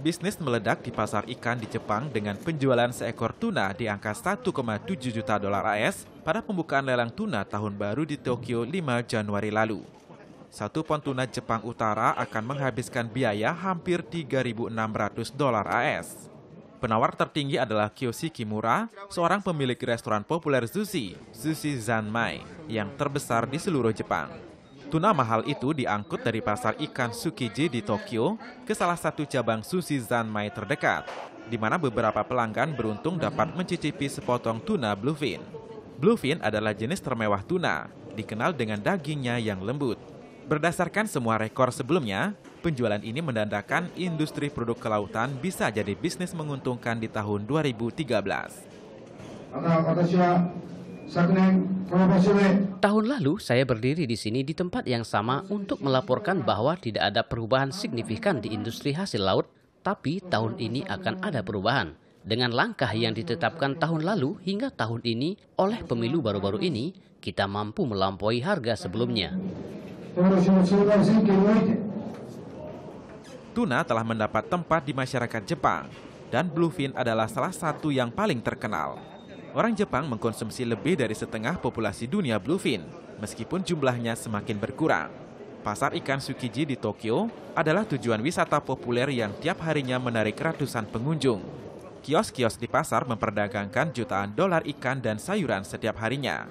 bisnis meledak di pasar ikan di Jepang dengan penjualan seekor tuna di angka 1,7 juta dolar AS pada pembukaan lelang tuna tahun baru di Tokyo 5 Januari lalu. Satu pon tuna Jepang Utara akan menghabiskan biaya hampir 3.600 dolar AS. Penawar tertinggi adalah Kiyoshi Kimura, seorang pemilik restoran populer sushi, Sushi Zanmai, yang terbesar di seluruh Jepang. Tuna mahal itu diangkut dari pasar ikan Sukiji di Tokyo ke salah satu cabang sushi Zanmai terdekat, di mana beberapa pelanggan beruntung dapat mencicipi sepotong tuna bluefin. Bluefin adalah jenis termewah tuna, dikenal dengan dagingnya yang lembut. Berdasarkan semua rekor sebelumnya, penjualan ini mendandakan industri produk kelautan bisa jadi bisnis menguntungkan di tahun 2013. Tahun lalu saya berdiri di sini di tempat yang sama untuk melaporkan bahwa tidak ada perubahan signifikan di industri hasil laut, tapi tahun ini akan ada perubahan. Dengan langkah yang ditetapkan tahun lalu hingga tahun ini oleh pemilu baru-baru ini, kita mampu melampaui harga sebelumnya. Tuna telah mendapat tempat di masyarakat Jepang, dan bluefin adalah salah satu yang paling terkenal. Orang Jepang mengkonsumsi lebih dari setengah populasi dunia bluefin, meskipun jumlahnya semakin berkurang. Pasar ikan Tsukiji di Tokyo adalah tujuan wisata populer yang tiap harinya menarik ratusan pengunjung. Kios-kios di pasar memperdagangkan jutaan dolar ikan dan sayuran setiap harinya.